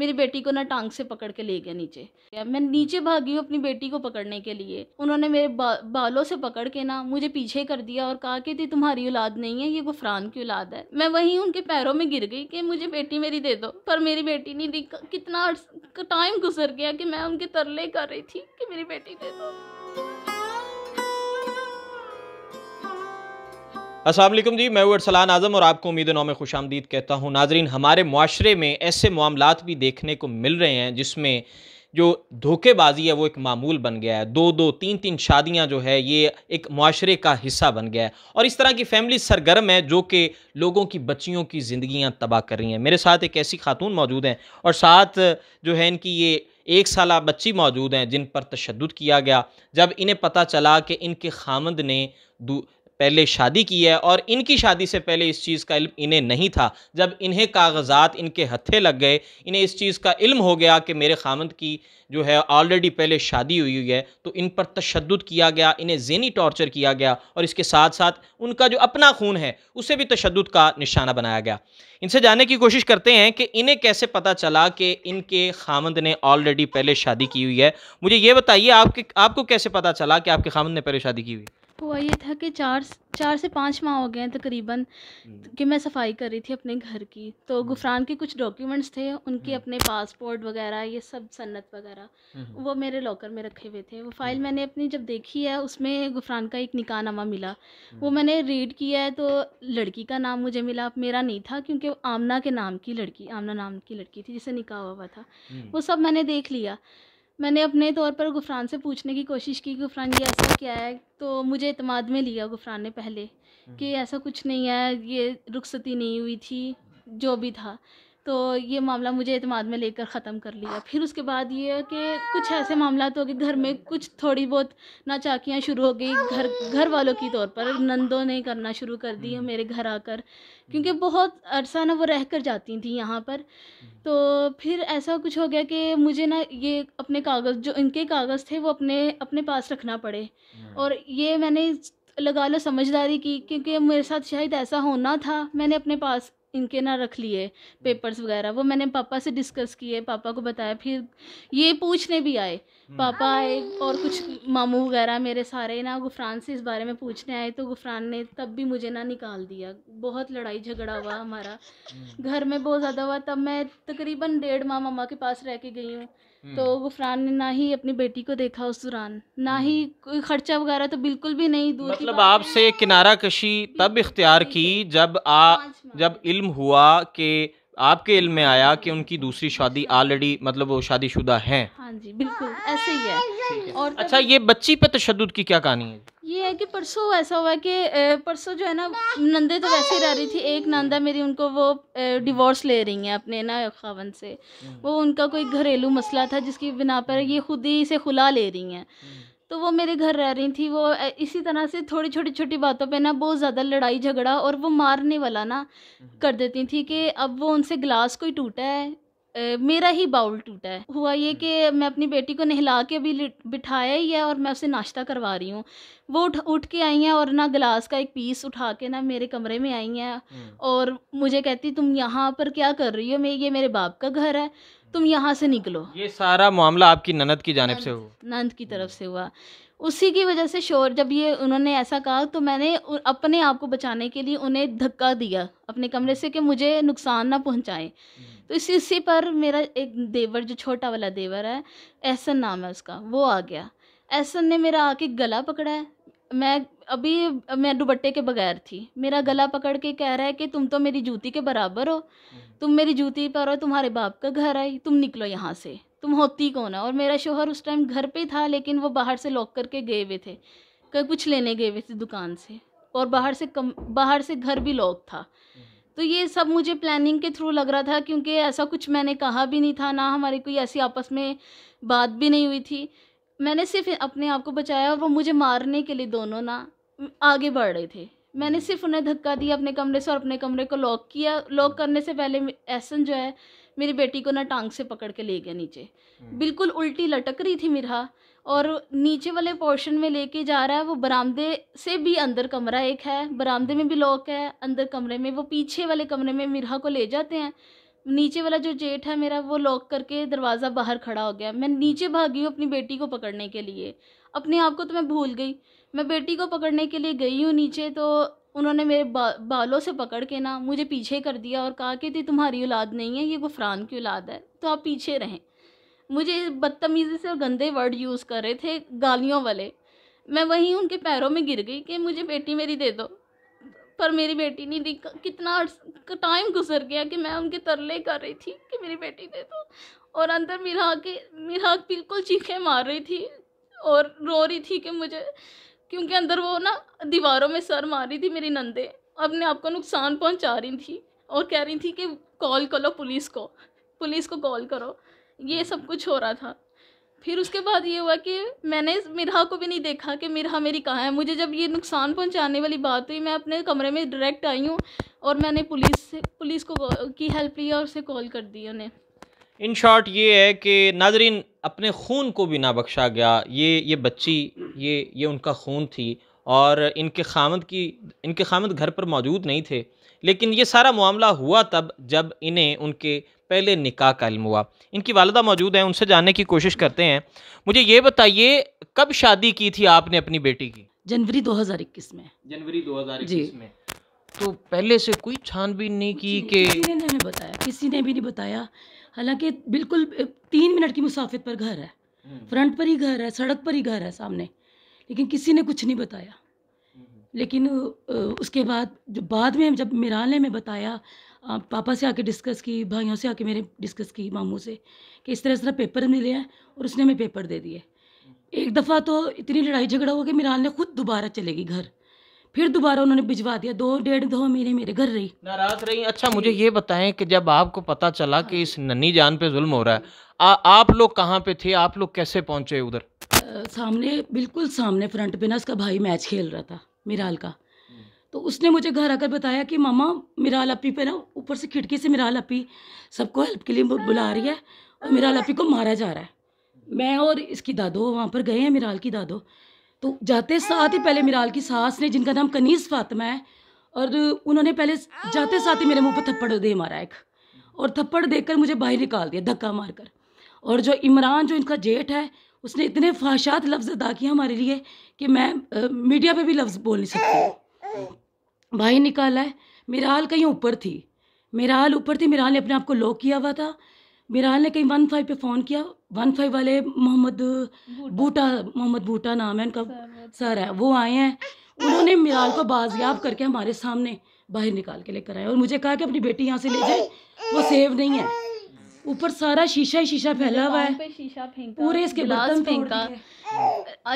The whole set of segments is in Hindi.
मेरी बेटी को ना टांग से पकड़ के ले गया नीचे मैं नीचे भागी हूँ अपनी बेटी को पकड़ने के लिए उन्होंने मेरे बा, बालों से पकड़ के ना मुझे पीछे कर दिया और कहा कि तुम्हारी औलाद नहीं है ये गुफरान की औलाद है मैं वहीं उनके पैरों में गिर गई कि मुझे बेटी मेरी दे दो पर मेरी बेटी नहीं दी कितना टाइम गुजर गया कि मैं उनके तरले कर रही थी कि मेरी बेटी दे दो असलम जी मैं अरसलान आज़म और आपको उम्मीद नाम खुश आमदीद कहता हूँ नाजरीन हमारे माशरे में ऐसे मामला भी देखने को मिल रहे हैं जिसमें जो धोखेबाजी है वो एक मामूल बन गया है दो दो तीन तीन शादियां जो है ये एक माशरे का हिस्सा बन गया है और इस तरह की फैमिली सरगर्म है जो कि लोगों की बच्चियों की ज़िंदगियां तबाह कर रही हैं मेरे साथ एक ऐसी खातून मौजूद हैं और साथ जो है इनकी ये एक साल बच्ची मौजूद हैं जिन पर तशद किया गया जब इन्हें पता चला कि इनके खामद ने पहले शादी की है और इनकी शादी से पहले इस चीज़ का इल्म इन्हें नहीं था जब इन्हें कागजात इनके हत्थे लग गए इन्हें इस चीज़ का इल्म हो गया कि मेरे खामद की जो है ऑलरेडी पहले शादी हुई हुई है तो इन पर तशद किया गया इन्हें ज़ेनी टॉर्चर किया गया और इसके साथ साथ उनका जो अपना खून है उसे भी तशद का निशाना बनाया गया इनसे जानने की कोशिश करते हैं कि इन्हें कैसे पता चला कि इनके खामद ने ऑलरेडी पहले शादी की हुई है मुझे ये बताइए आपके आपको कैसे पता चला कि आपके खामद ने पहले शादी की हुई तो हुआ ये था कि चार चार से पाँच माह हो गए हैं तकरीबन हम्म। कि मैं सफाई कर रही थी अपने घर की तो हम्म। गुफरान के कुछ डॉक्यूमेंट्स थे उनके हम्म। अपने पासपोर्ट वगैरह ये सब सन्नत वगैरह वो मेरे लॉकर में रखे हुए थे वो फाइल मैंने अपनी जब देखी है उसमें गुफरान का एक नामा मिला वो मैंने रीड किया है तो लड़की का नाम मुझे मिला मेरा नहीं था क्योंकि आमना के नाम की लड़की आमना नाम की लड़की थी जिसे निकाह हुआ था वो सब मैंने देख लिया मैंने अपने तौर पर गुफरान से पूछने की कोशिश की गुफरान ये ऐसा क्या है तो मुझे अतमाद में लिया गुफरान ने पहले हम्म। कि ऐसा कुछ नहीं है ये रुखसती नहीं हुई थी जो भी था तो ये मामला मुझे अतमाद में लेकर ख़त्म कर लिया फिर उसके बाद ये कि कुछ ऐसे मामला हो तो गए घर में कुछ थोड़ी बहुत नाचाकियाँ शुरू हो गई घर घर वालों की तौर पर नंदों ने करना शुरू कर दी हम्म। मेरे घर आकर हम्म। क्योंकि बहुत अरसा ना वो रह कर जाती थी यहाँ पर हम्म। तो फिर ऐसा कुछ हो गया कि मुझे ना ये अपने कागज़ जो इनके कागज़ थे वो अपने अपने पास रखना पड़े हाँ। और ये मैंने लगा लो समझदारी की क्योंकि मेरे साथ शायद ऐसा होना था मैंने अपने पास इनके ना रख लिए पेपर्स हम्म। वगैरह वो मैंने पापा से डिस्कस किए पापा को बताया फिर ये पूछने भी आए हम्म। पापा आए और कुछ मामू वगैरह मेरे सारे ना गुफरान से इस बारे में पूछने आए तो गुफरान ने तब भी मुझे ना निकाल दिया बहुत लड़ाई झगड़ा हुआ हमारा हम्म। घर में बहुत ज़्यादा हुआ तब मैं तकरीबन डेढ़ माह मामा के पास रह के गई हूँ तो गुफरान ने ना ही अपनी बेटी को देखा उस दौरान ना ही कोई खर्चा वगैरह तो बिल्कुल भी नहीं दूर मतलब आपसे किनारा कशी तब इख्तियार की जब आ जब इल इल्म हुआ कि आपके इल्म में आया कि उनकी दूसरी शादी ऑलरेडी मतलब वो शादी शुदा है हाँ जी बिल्कुल ऐसे ही है हाँ, हाँ, हाँ, और अच्छा ये बच्ची पे तशद की क्या कहानी है ये है कि परसों ऐसा हुआ कि परसों जो है ना नंदे तो वैसे ही रह रही थी एक नंदा मेरी उनको वो डिवोर्स ले रही है अपने ना खावन से हम्म। वो उनका कोई घरेलू मसला था जिसकी बिना पर ये खुद ही से खुला ले रही हैं हम्म। तो वो मेरे घर रह रही थी वो इसी तरह से थोड़ी छोटी छोटी बातों पे ना बहुत ज़्यादा लड़ाई झगड़ा और वो मारने वाला ना हम्म, हम्म। कर देती थी कि अब वो उनसे ग्लास कोई टूटा है मेरा ही बाउल टूटा है हुआ ये कि हम्म। मैं अपनी बेटी को नहला के अभी बिठाया ही है और मैं उसे नाश्ता करवा रही हूँ वो उठ उठ के आई हैं और ना गिलास का एक पीस उठा के ना मेरे कमरे में आई हैं हम्म। और मुझे कहती तुम यहाँ पर क्या कर रही हो मैं ये मेरे बाप का घर है तुम यहाँ से निकलो ये सारा मामला आपकी ननद की जानब से हुआ नंद की तरफ हम्म। से हुआ उसी की वजह से शोर जब ये उन्होंने ऐसा कहा तो मैंने अपने आप को बचाने के लिए उन्हें धक्का दिया अपने कमरे से कि मुझे नुकसान ना पहुंचाए हम्म। तो इसी इसी पर मेरा एक देवर जो छोटा वाला देवर है एहसन नाम है उसका वो आ गया एहसन ने मेरा आके गला पकड़ा है मैं अभी मैं दुबट्टे के बगैर थी मेरा गला पकड़ के कह रहा है कि तुम तो मेरी जूती के बराबर हो हम्म। तुम मेरी जूती पर हो तुम्हारे बाप का घर आई तुम निकलो यहाँ से तुम होती कौन है और मेरा शोहर उस टाइम घर पे था लेकिन वो बाहर से लॉक करके गए हुए थे कुछ लेने गए हुए थे दुकान से और बाहर से कम बाहर से घर भी लॉक था तो ये सब मुझे प्लानिंग के थ्रू लग रहा था क्योंकि ऐसा कुछ मैंने कहा भी नहीं था ना हमारी कोई ऐसी आपस में बात भी नहीं हुई थी मैंने सिर्फ अपने आप को बचाया और वो मुझे मारने के लिए दोनों ना आगे बढ़ रहे थे मैंने हम्म। सिर्फ उन्हें धक्का दिया अपने कमरे से और अपने कमरे को लॉक किया लॉक करने से पहले एहसन जो है मेरी बेटी को ना टांग से पकड़ के ले गया नीचे हम्म। बिल्कुल उल्टी लटक रही थी मिरहा और नीचे वाले पोर्शन में लेके जा रहा है वो बरामदे से भी अंदर कमरा एक है बरामदे में भी लॉक है अंदर कमरे में वो पीछे वाले कमरे में मिरहा को ले जाते हैं नीचे वाला जो जेठ है मेरा वो लॉक करके दरवाज़ा बाहर खड़ा हो गया मैं नीचे भागी हूँ अपनी बेटी को पकड़ने के लिए अपने आप को तो मैं भूल गई मैं बेटी को पकड़ने के लिए गई हूँ नीचे तो उन्होंने मेरे बा, बालों से पकड़ के ना मुझे पीछे कर दिया और कहा कि तुम्हारी औलाद नहीं है ये गुफरान की औलाद है तो आप पीछे रहें मुझे बदतमीज़ी से और गंदे वर्ड यूज़ कर रहे थे गालियों वाले मैं वहीं उनके पैरों में गिर गई कि मुझे बेटी मेरी दे दो पर मेरी बेटी नहीं दी कितना टाइम गुजर गया कि मैं उनके तरले कर रही थी कि मेरी बेटी दे दो और अंदर मिराग के मिराग बिल्कुल चीखें मार रही थी और रो रही थी कि मुझे क्योंकि अंदर वो ना दीवारों में सर मारी थी मेरी नंदे अपने आप को नुकसान पहुंचा रही थी और कह रही थी कि कॉल करो पुलिस को पुलिस को कॉल करो ये सब कुछ हो रहा था फिर उसके बाद ये हुआ कि मैंने मिरहा को भी नहीं देखा कि मिरहा मेरी कहाँ है मुझे जब ये नुकसान पहुंचाने वाली बात हुई मैं अपने कमरे में डायरेक्ट आई हूँ और मैंने पुलिस से पुलिस को की हेल्प लिया और उसे कॉल कर दी उन्हें इन शॉर्ट ये है कि नाजरीन अपने खून को भी ना बख्शा गया ये ये बच्ची ये ये उनका खून थी और इनके खामद की इनके खामद घर पर मौजूद नहीं थे लेकिन ये सारा मामला हुआ तब जब इन्हें उनके पहले निकाह का इल्म हुआ इनकी वालदा मौजूद हैं उनसे जानने की कोशिश करते हैं मुझे ये बताइए कब शादी की थी आपने अपनी बेटी की जनवरी 2021 में जनवरी 2021 में तो पहले से कोई छानबीन नहीं की कि किसी ने किसी ने भी नहीं बताया हालांकि बिल्कुल तीन मिनट की मुसाफिर पर घर है हम्म। फ्रंट पर ही घर है सड़क पर ही घर है सामने लेकिन किसी ने कुछ नहीं बताया हम्म। लेकिन उसके बाद जो बाद में जब ने में बताया पापा से आके डिस्कस की भाइयों से आके मेरे डिस्कस की मामू से कि इस तरह इस तरह पेपर मिले हैं और उसने हमें पेपर दे दिए हम्म। एक दफ़ा तो इतनी लड़ाई झगड़ा हुआ कि मिराल ने खुद दोबारा चलेगी घर फिर दोबारा उन्होंने भिजवा दिया दो डेढ़ दो महीने मेरे घर रही नाराज रही अच्छा मुझे ये बताएं कि जब आपको पता चला कि इस नन्ही जान पे जुल्म हो रहा है आ, आप लोग कहाँ पे थे आप लोग कैसे पहुँचे उधर सामने बिल्कुल सामने फ्रंट पे ना उसका भाई मैच खेल रहा था मिराल का तो उसने मुझे घर आकर बताया कि मामा मिराल अपी पे ना ऊपर से खिड़की से मिराल अपी सबको हेल्प के लिए बुला रही है और मिराल अपी को मारा जा रहा है मैं और इसकी दादो वहाँ पर गए हैं मिराल की दादो तो जाते साथ ही पहले मिराल की सास ने जिनका नाम कनीस फातिमा है और उन्होंने पहले जाते साथ ही मेरे मुंह पर थप्पड़ दे मारा एक और थप्पड़ देकर मुझे बाहर निकाल दिया धक्का मारकर और जो इमरान जो इनका जेठ है उसने इतने फाशात लफ्ज़ अदा किया हमारे लिए कि मैं आ, मीडिया पे भी लफ्ज़ बोल नहीं सकती बाहर निकाला है मेरा कहीं ऊपर थी मेरा ऊपर थी मिराल ने अपने आप को लॉक किया हुआ था बिराल ने कहीं वन फाइव पे फ़ोन किया वन फाइव वाले मोहम्मद बूटा मोहम्मद बूटा नाम है उनका सर है वो आए हैं उन्होंने मिराल को बाजियाब करके हमारे सामने बाहर निकाल के लेकर आए और मुझे कहा कि अपनी बेटी यहाँ से ले जाए वो सेव नहीं है ऊपर सारा शीशा ही शीशा फैला हुआ है पूरे इसके बर्तन फेंका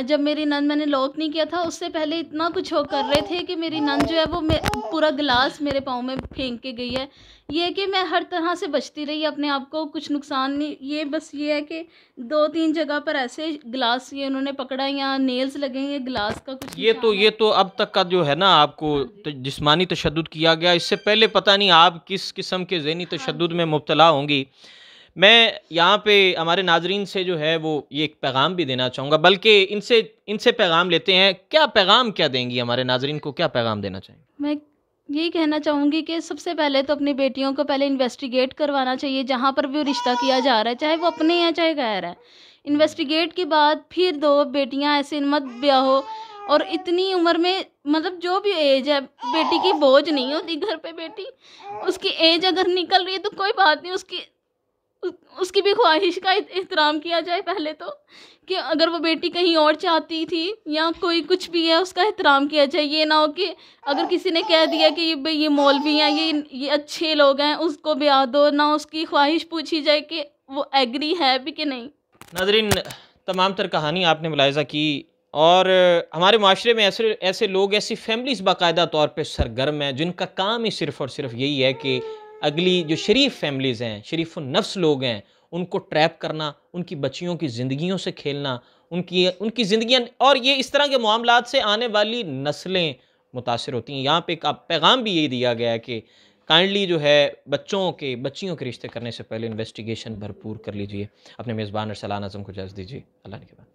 जब मेरी नंद मैंने लॉक नहीं किया था उससे पहले इतना कुछ हो कर रहे थे कि मेरी नंद जो है वो पूरा गिलास मेरे पाँव में फेंक के गई है ये कि मैं हर तरह से बचती रही अपने आप को कुछ नुकसान नहीं ये बस ये है कि दो तीन जगह पर ऐसे गिलास ये उन्होंने पकड़ा या नेल्स लगे ये गिलास का कुछ ये तो ये तो अब तक का जो है ना आपको तो जिसमानी तशद किया गया इससे पहले पता नहीं आप किस किस्म के जहनी तशद में मुबतला होंगी मैं यहाँ पे हमारे नाजरीन से जो है वो ये एक पैगाम भी देना चाहूँगा बल्कि इनसे इनसे पैगाम लेते हैं क्या पैगाम क्या देंगी हमारे नाजरीन को क्या पैगाम देना चाहेंगे मैं यही कहना चाहूँगी कि सबसे पहले तो अपनी बेटियों को पहले इन्वेस्टिगेट करवाना चाहिए जहाँ पर भी रिश्ता किया जा रहा है चाहे वो अपने हैं चाहे गैर है इन्वेस्टिगेट के बाद फिर दो बेटियाँ ऐसे मत ब्याह हो और इतनी उम्र में मतलब जो भी एज है बेटी की बोझ नहीं होती घर पे बेटी उसकी एज अगर निकल रही है तो कोई बात नहीं उसकी उसकी भी ख्वाहिश का एहतराम किया जाए पहले तो कि अगर वो बेटी कहीं और चाहती थी या कोई कुछ भी है उसका एहतराम किया जाए ये ना हो कि अगर किसी ने कह दिया कि ये ये मौलवी हैं ये ये अच्छे लोग हैं उसको ब्याह दो ना उसकी ख्वाहिश पूछी जाए कि वो एग्री है भी कि नहीं नाजरीन तमाम तर कहानी आपने मुलायजा की और हमारे माशरे में ऐसे ऐसे लोग ऐसी फैमिलीज़ बाकायदा तौर पे सरगर्म हैं जिनका काम ही सिर्फ़ और सिर्फ यही है कि अगली जो शरीफ फैमिलीज़ हैं शरीफ नफ्स लोग हैं उनको ट्रैप करना उनकी बच्चियों की ज़िंदगियों से खेलना उनकी उनकी ज़िंदियाँ और ये इस तरह के मामला से आने वाली नस्लें मुतासर होती हैं यहाँ पर एक पैगाम भी यही दिया गया है कि काइंडली जो है बच्चों के बच्चियों के रिश्ते करने से पहले इन्वेस्टिगेशन भरपूर कर लीजिए अपने मेज़बान और सलान आज़म को जज दीजिए अल्लाह के बाद